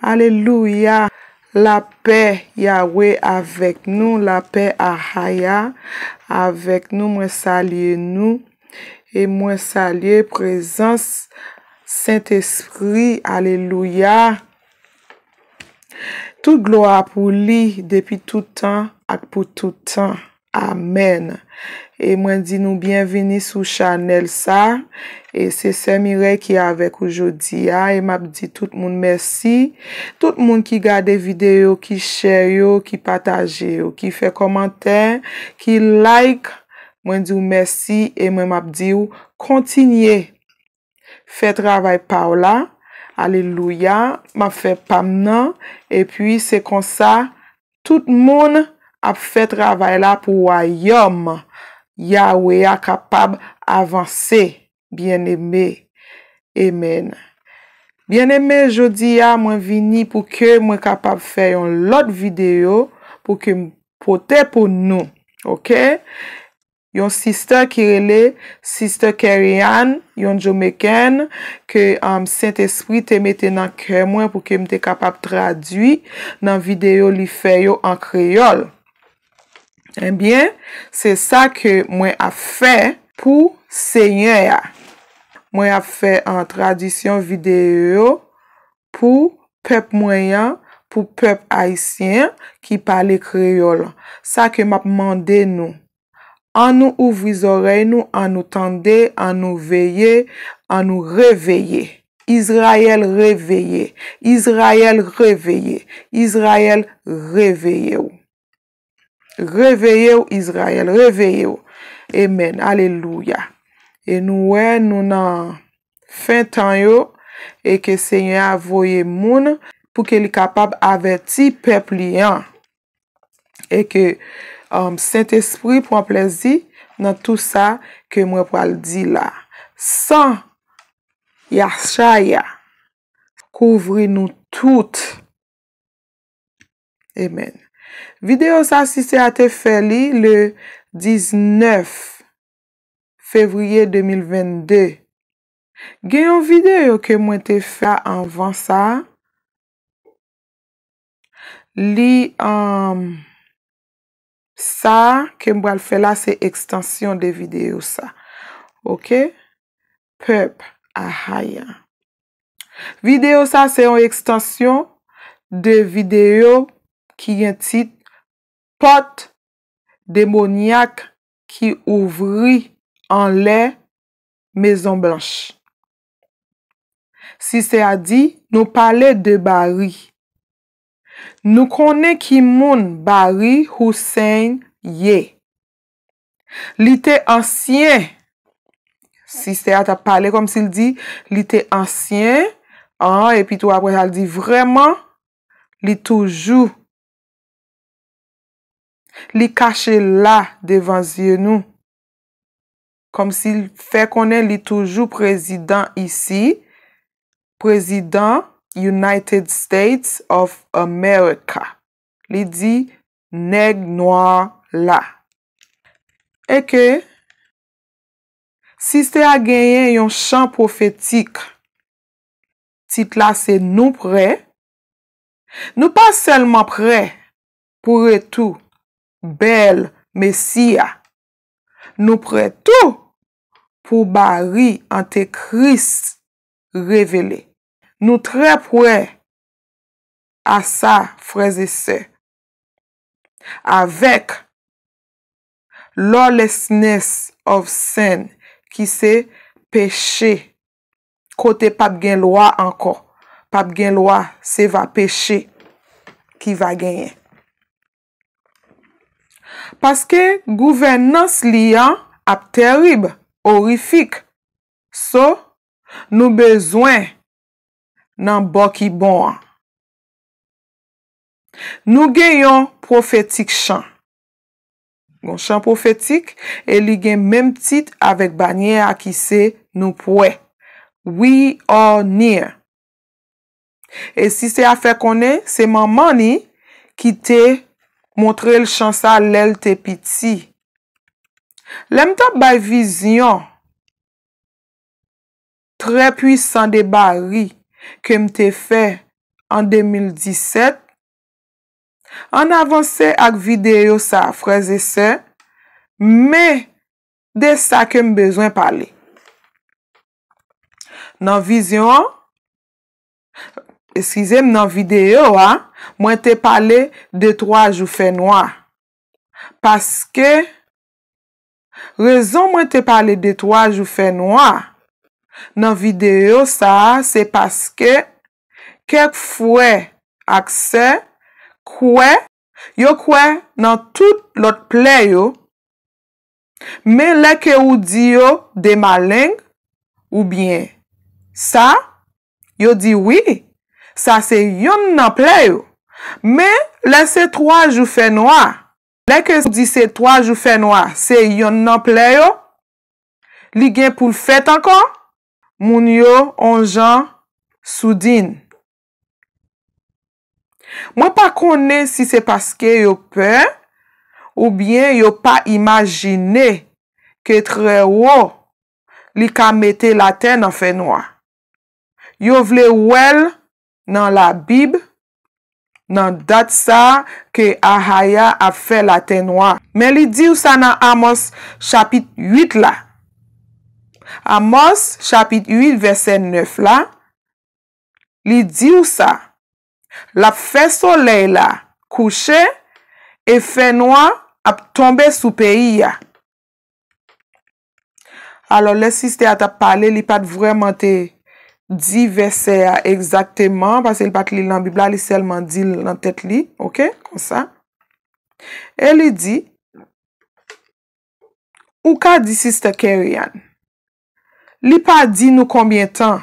Aleluya, la pe Yahweh avek nou, la pe Ahaya avek nou, mwen salye nou, e mwen salye prezans, sent espri, aleluya, tout gloa pou li depi toutan ak pou toutan. Amen, e mwen di nou bienveni sou chanel sa, e se se mire ki avek oujodi ya, e map di tout moun mersi, tout moun ki gade videyo, ki shareyo, ki patajeyo, ki fe komante, ki like, mwen di ou mersi, e mwen map di ou kontinye, fe travay pa ou la, aleluya, map fe pamnen, e pi se konsa, tout moun mersi. ap fet ravay la pou wa yom ya we a kapab avanse. Bien eme. Amen. Bien eme, jodi ya mwen vini pou ke mwen kapab fe yon lot videyo pou ke potè pou nou. Ok? Yon sista kirele, sista kereyan, yon jomeken ke am um, sent espri te mette nan kremwen pou ke mte kapab tradwi nan videyo li fe yo an kreyol. Enbyen, eh se sa ke mwen a fe pou seyen ya. Mwen a fe an tradisyon videyo pou pep mwen ya, pou pep haisyen ki pale kriyol. Sa ke mwen ap mande nou. An nou ouviz ore nou, an nou tende, an nou veye, an nou reveye. Izrael reveye. Izrael reveye. Izrael reveye ou. Reveye ou, Izrael, reveye ou. Emen, aleluya. E nou wè, nou nan fèntan yo, e ke sènyè avoye moun pou ke li kapab avè ti pepli an. E ke, um, sènt espri pou an plèzi nan tout sa ke mwen pral di la. San, yachaya, kouvri nou tout. Emen. Videyo sa si se a te fe li le 19 fevriye 2022. Gen yon videyo ke mwen te fe anvan sa. Li an um, sa ke mwen fe la se ekstansyon de videyo sa. Ok? Peb a hayan. Videyo sa se yon ekstansyon de videyo sa. Ki yon tit pot demonyak ki ouvri an le mezon blanche. Si se a di, nou pale de bari. Nou konen ki moun bari housen ye. Li te ansyen. Si se a ta pale, kom si li di, li te ansyen. An, epi tou apre sa li di, vreman, li toujou. Li kache la devan zye nou. Kom si fè konen li toujou prezidant isi. Prezidant United States of America. Li di neg noy la. Eke, si ste a genyen yon chan profetik. Tit la se nou pre. Nou pa selman pre pou re tou. bel Mesia, nou pre tou pou bari ante kris revele. Nou trepwe a sa freze se avek lawlessness of sin ki se peche kote pap gen loa anko. Pap gen loa se va peche ki va genye. Paske gouvenans li an ap terib, orifik. So, nou bezwen nan bok i bon an. Nou gen yon profetik chan. Gon chan profetik, e li gen menm tit avek banyen akise nou pwe. We are near. E si se afe konen, se manman ni ki te... Montre l chansa l el te piti. Lem ta bay vizyon, tre pwisan de bari kem te fe an 2017, an avanse ak videyo sa freze se, me de sa kem bezwen pale. Nan vizyon an, eskize m nan videyo an, mwen te pale de to a jou fè nou an. Paske, rezon mwen te pale de to a jou fè nou an, nan videyo sa, se paske, kek fwe akse, kwe, yo kwe nan tout lot ple yo, men leke ou di yo de maleng, ou bien, sa, yo di wii, Sa se yon nan pleyo. Men, la se troaj ou fey noa. La ke se troaj ou fey noa, se yon nan pleyo, li gen pou l fet ankon, moun yo anjan soudin. Mwen pa kone si se paske yo pe, ou bien yo pa imajine ke tre wo li ka mette la ten anfey noa. Yo vle wel nan la bib nan dat sa ke ahaya ap fe latenwa. Men li di ou sa nan Amos chapit 8 la. Amos chapit 8 versen 9 la, li di ou sa, la fe soley la kouche e fe noua ap tombe sou peyi ya. Alo, lesiste ata pale li pat vreman te kouche. di vesea ekzakteman, pasè li pat li lan bibla, li selman di lan tet li, ok, kon sa, e li di, ou ka di siste Kerian? Li pa di nou kombien tan?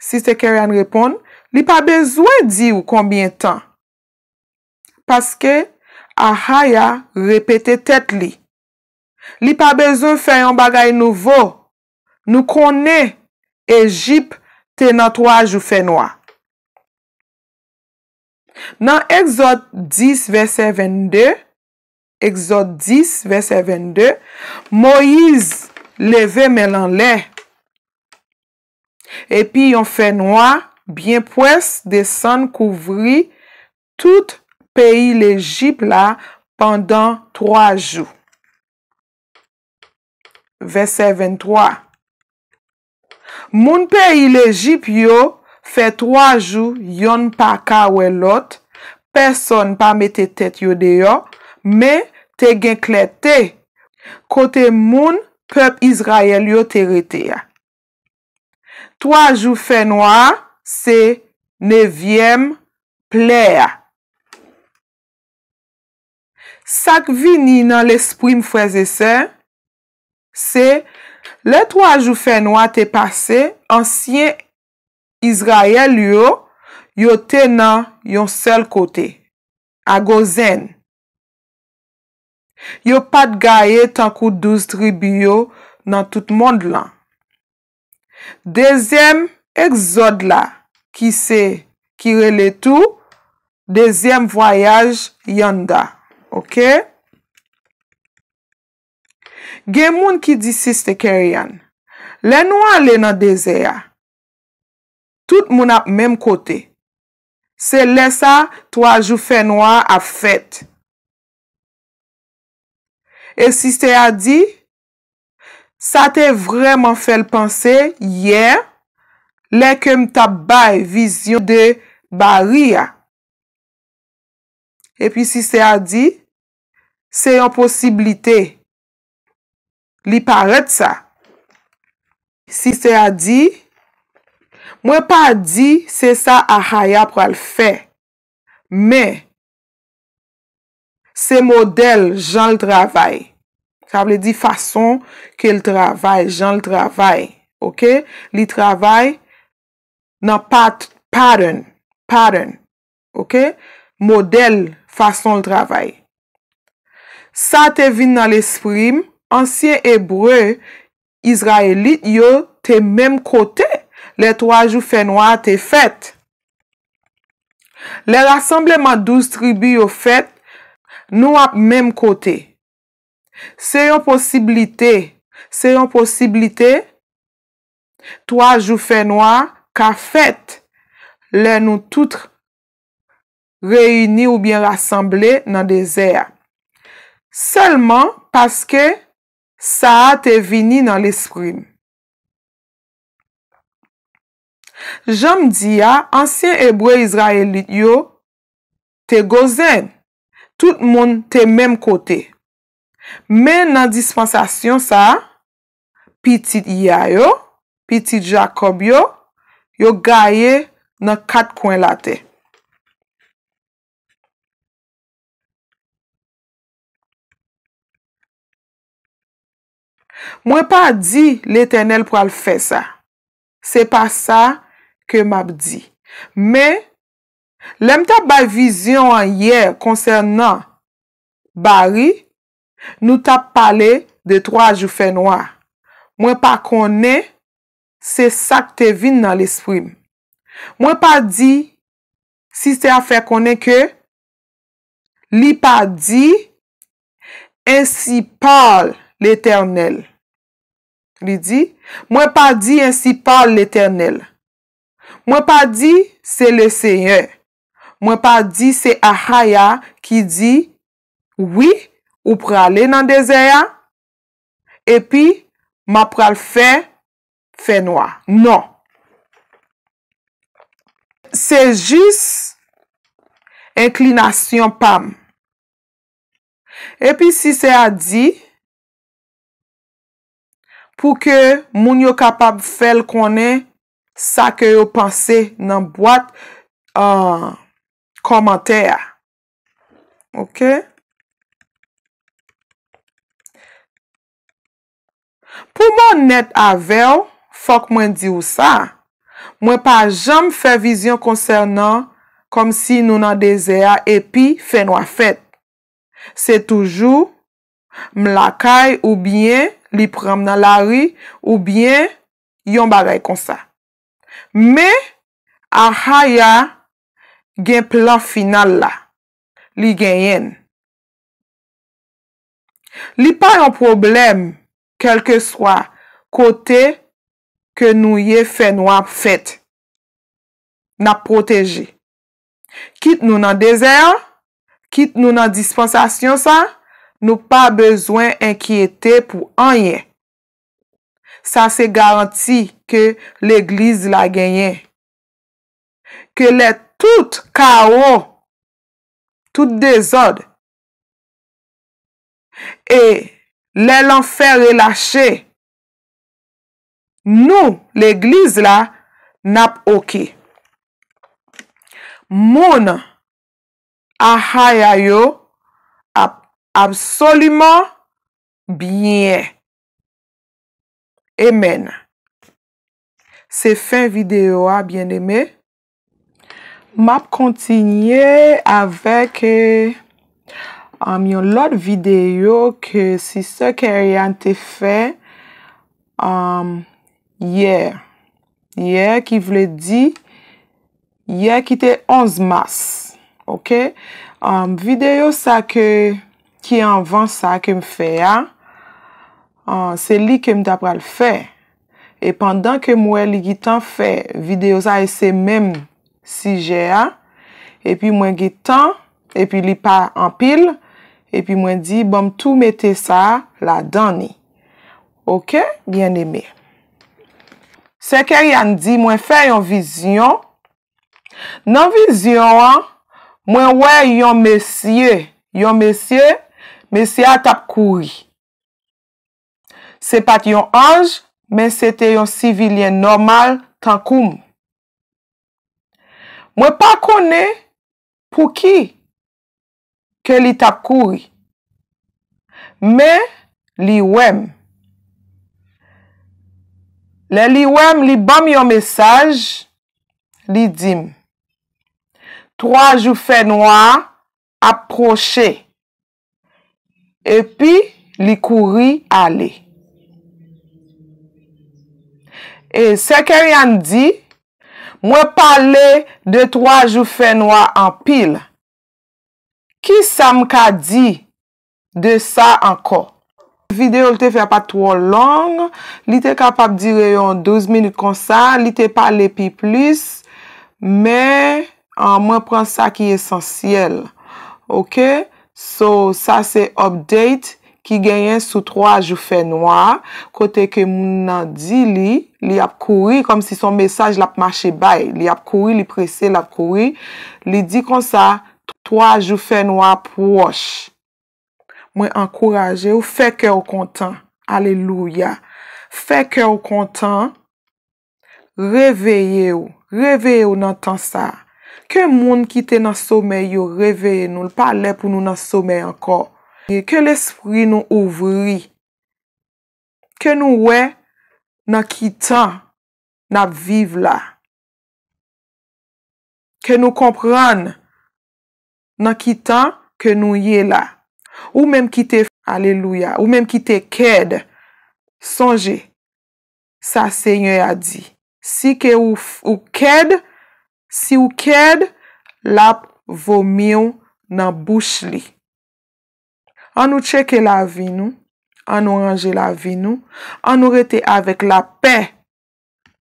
Siste Kerian repon, li pa bezwen di ou kombien tan? Paske, a haya repete tet li. Li pa bezwen fè yon bagay nouvo. Nou konè Ejip te nan 3 jou fè noua. Nan exot 10, verset 22, exot 10, verset 22, Moïse leve melan lè, epi yon fè noua, byen pwes de san kouvri tout peyi l'Egypt la pandan 3 jou. Verset 23, Moun peyi le jip yo fe 3 jou yon pa ka we lot, person pa me te tet yo de yo, me te gen klete kote moun pep Izrael yo terite ya. 3 jou fe noua se 9e ple ya. Sak vini nan lesprim fweze se, Se, let waj ou fen wate pase, ansyen Izrayel yo, yo te nan yon sel kote, a gozen. Yo pat gaye tankou douz tribyo nan tout mond lan. Dezem egzod la, ki se kire letou, dezem voyaj yanda, okey? Gen moun ki di Siste Kerian, le nouan le nan deze ya. Tout moun ap menm kote. Se le sa, to a jou fe nouan a fet. E si Siste a di, sa te vreman fel panse, se ye, le kem tabay vizyon de bari ya. E pi Siste a di, se yon posibilite, Li paret sa. Si se a di, mwen pa a di, se sa a haya pou al fe. Me, se model jan l travay. Sa wle di fason ke l travay, jan l travay. Ok? Li travay nan paten. Paten. Ok? Model fason l travay. Sa te vin nan l esprim, Ansyen ebreu, Izraelit yo te mem kote le toajou fè noa te fèt. Le rassembleman douz tribu yo fèt nou ap mem kote. Se yon posibilite, se yon posibilite, toajou fè noa ka fèt le nou tout reyini ou bien rassemble nan de zè. Selman paske Sa te vini nan l'esprim. Jam di ya, ansyen ebrey Izraelit yo te gozen. Tout moun te menm kote. Men nan dispensasyon sa, pitit yaya yo, pitit Jacob yo, yo gaye nan kat kwen late. Mwen pa di l'Eternel pou al fe sa. Se pa sa ke map di. Me, lem ta ba vizyon an ye koncernan Bari, nou ta pale de troaj ou fe noa. Mwen pa kone se sak te vin nan l'esprim. Mwen pa di si se a fe kone ke li pa di en si pale l'Eternel. Li di, mwen pa di ensi pa l'Eternel. Mwen pa di se le seyye. Mwen pa di se a haya ki di, oui, ou prale nan deseya, epi, ma prale fe, fe noa. Non. Se jis, enklination pam. Epi, si se a di, pou ke moun yo kapap fèl konen sa ke yo panse nan boat uh, komantè ya. Ok? Pou moun net avèw, fòk mwen di ou sa, mwen pa jom fè vizyon konsernan kom si nou nan dese ya epi fè nou a fèt. Se toujou, m lakay ou bien, li pram nan lari ou byen yon bagay konsa. Me, a haya gen plan final la, li gen yen. Li pa yon problem, kelke swa, kote ke nou ye fen wap fet, na proteje. Kit nou nan dezer, kit nou nan dispensasyon sa, Nou pa bezwen enkiyete pou anyen. Sa se garanti ke l'eglize la genyen. Ke le tout karo. Tout dezod. E le lanfer relache. Nou l'eglize la nap okey. Moun an hayayyo. Absolument bine. Amen. Se fin video a, bien eme. Map kontinye avek euh, yon lot video ke si se kè yon te fè yè. Yè ki vle di yè ki te 11 mas. Ok? Euh, video sa ke ki e anvan sa kem fe a, se li kem dap pral fe. E pandan ke mwen li gitan fe, videyo sa e se menm sije a, e pi mwen gitan, e pi li pa anpil, e pi mwen di, bom tou mette sa la dani. Ok? Gyan eme. Se ke ryan di, mwen fe yon vizyon, nan vizyon an, mwen wè yon mesye, yon mesye, Men si a tap koui. Se pat yon anj, men se te yon sivilyen normal tankoum. Mwen pa kone pou ki ke li tap koui. Men li wèm. Le li wèm li bam yon mesaj, li dim. Troa jou fè noua, ap proche. epi li kouri ale. E se kèryan di, mwen pale de 3 jou fè noa an pil, ki sa m ka di de sa anko? Videyo li te fè pa 3 long, li te kapap dire yon 12 minout kon sa, li te pale pi plus, mwen pren sa ki esensyel. Ok? So, sa se update ki genyen sou 3 jou fè noua. Kote ke moun nan di li, li ap kouri kom si son mesaj lap mache bay. Li ap kouri, li prese, li ap kouri. Li di kon sa, 3 jou fè noua proche. Mwen ankouraje ou fè kè ou kontan. Aleluya. Fè kè ou kontan. Reveye ou. Reveye ou nan tan sa. Ke moun ki te nan somen yo reveye nou? Palè pou nou nan somen ankon. E ke l'espri nou ouvri. Ke nou wè nan kitan nan vive la. Ke nou kompran nan kitan ke nou ye la. Ou mèm ki te fèd, aleluya. Ou mèm ki te kèd, sonje. Sa Seigne a di. Si ke ou kèd, Si ou kèd, lap vòmyon nan bouch li. An nou tchèke la vi nou, an nou anje la vi nou, an nou rete avèk la pè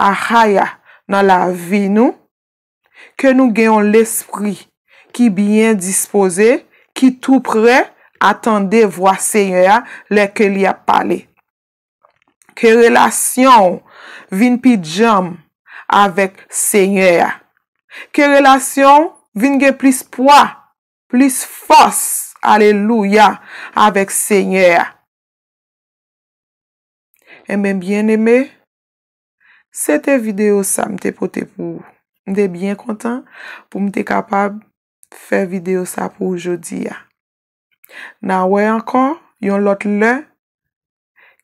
a haya nan la vi nou, ke nou genyon l'espri ki byen dispose, ki tou pre, atande vwa se nye ya lè ke li ap pale. Ke relasyon vin pi djem avèk se nye ya, Ke relasyon vin gen plis pwa, plis fos, aleluya, avèk sènyè. Emèm eh byen emè, sète video sa mte pote pou, mte byen kontan pou mte kapab fè video sa pou oujodi ya. Nan wè ankon, yon lot lè,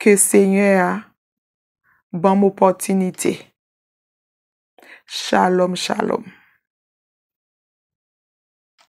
ke sènyè ya, ban mou potinite. Shalom, shalom.